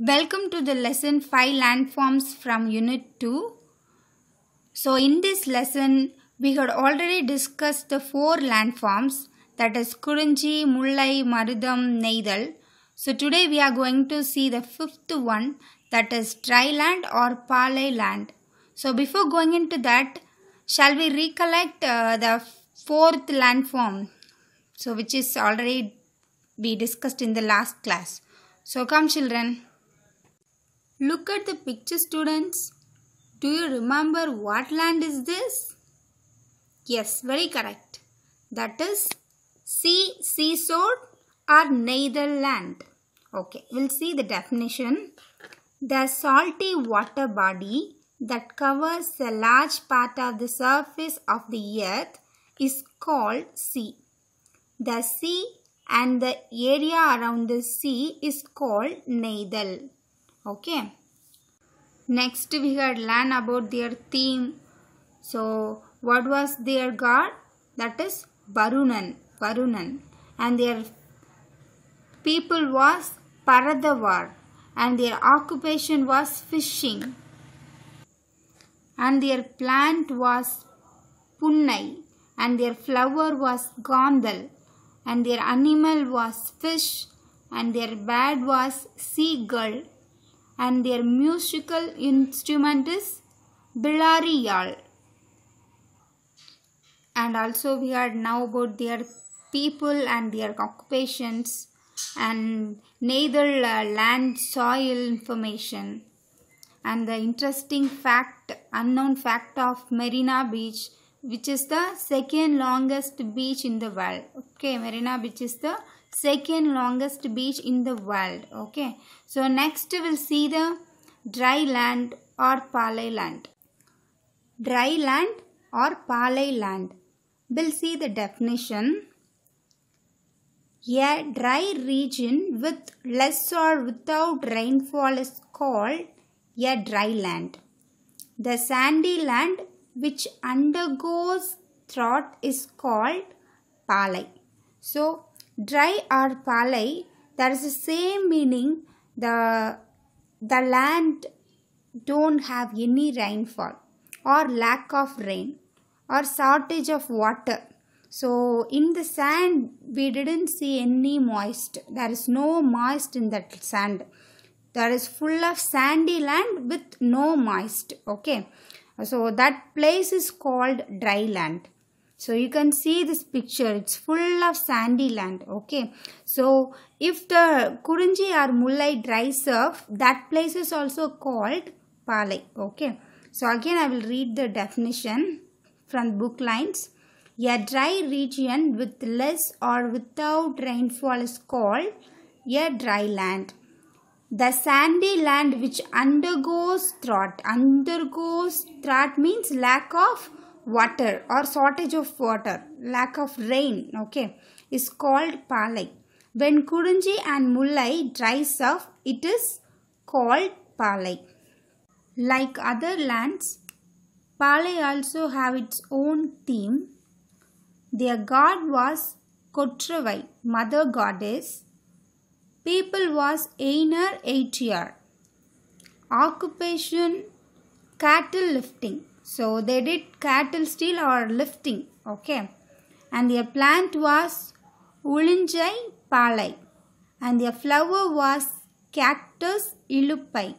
Welcome to the lesson 5 landforms from unit 2. So in this lesson we had already discussed the four landforms that is Kurinji, Mullai, Marudam, Neidal. So today we are going to see the fifth one that is dry land or palay land. So before going into that shall we recollect uh, the fourth landform so which is already be discussed in the last class. So come children. Look at the picture students. Do you remember what land is this? Yes, very correct. That is sea, seashore or neither land. Okay, we'll see the definition. The salty water body that covers a large part of the surface of the earth is called sea. The sea and the area around the sea is called Nadal okay next we had learned about their theme so what was their god that is varunan varunan and their people was paradavar and their occupation was fishing and their plant was punnai and their flower was gondal and their animal was fish and their bird was seagull and their musical instrument is Bilariyal. And also we are now about their people and their occupations and neither uh, land soil information and the interesting fact unknown fact of Marina Beach which is the second longest beach in the world. Okay, Marina Beach is the second longest beach in the world okay so next we'll see the dry land or palay land dry land or palay land we'll see the definition a dry region with less or without rainfall is called a dry land. The sandy land which undergoes drought is called palai. So, Dry or palai, there is the same meaning. The, the land don't have any rainfall or lack of rain or shortage of water. So in the sand, we didn't see any moist. There is no moist in that sand. There is full of sandy land with no moist. Okay. So that place is called dry land. So you can see this picture, it's full of sandy land, okay. So if the Kurinji or Mullai dries up, that place is also called Palai, okay. So again I will read the definition from book lines. A dry region with less or without rainfall is called a dry land. The sandy land which undergoes drought, undergoes drought means lack of water or shortage of water, lack of rain, okay, is called palai. When kurunji and Mullai dries up, it is called palai. Like other lands, Palai also have its own theme. Their god was Kotravai, mother goddess. People was Einar Eitriar. Occupation cattle lifting. So they did cattle steal or lifting. Okay. And their plant was Ulinjai Palai. And their flower was Cactus Ilupai.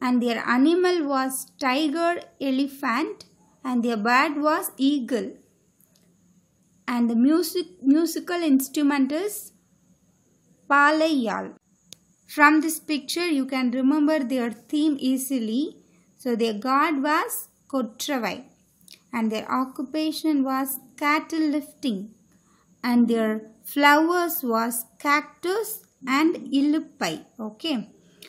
And their animal was tiger elephant. And their bird was eagle. And the music, musical instrument is Palayal. From this picture you can remember their theme easily. So their god was Kotravai and their occupation was cattle lifting and their flowers was cactus and ilupai. Okay.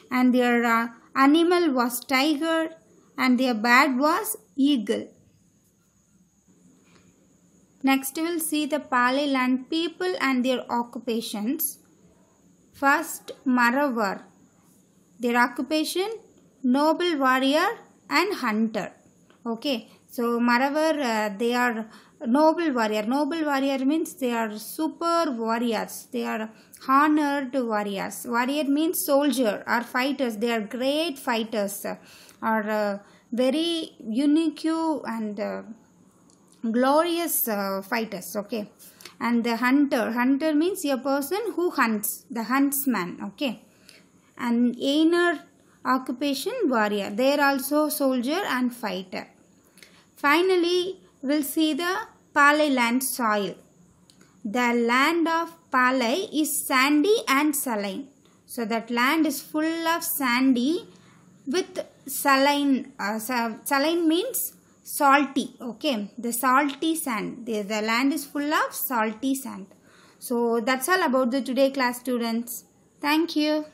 And their uh, animal was tiger and their bird was eagle. Next we will see the Pali land people and their occupations. First Maravar. Their occupation noble warrior and hunter okay so moreover uh, they are noble warrior noble warrior means they are super warriors they are honored warriors warrior means soldier or fighters they are great fighters or uh, uh, very unique and uh, glorious uh, fighters okay and the hunter hunter means a person who hunts the huntsman okay and Einar occupation warrior. They are also soldier and fighter. Finally, we'll see the palai land soil. The land of palai is sandy and saline. So that land is full of sandy with saline. Uh, saline means salty. Okay, the salty sand. The, the land is full of salty sand. So that's all about the today class students. Thank you.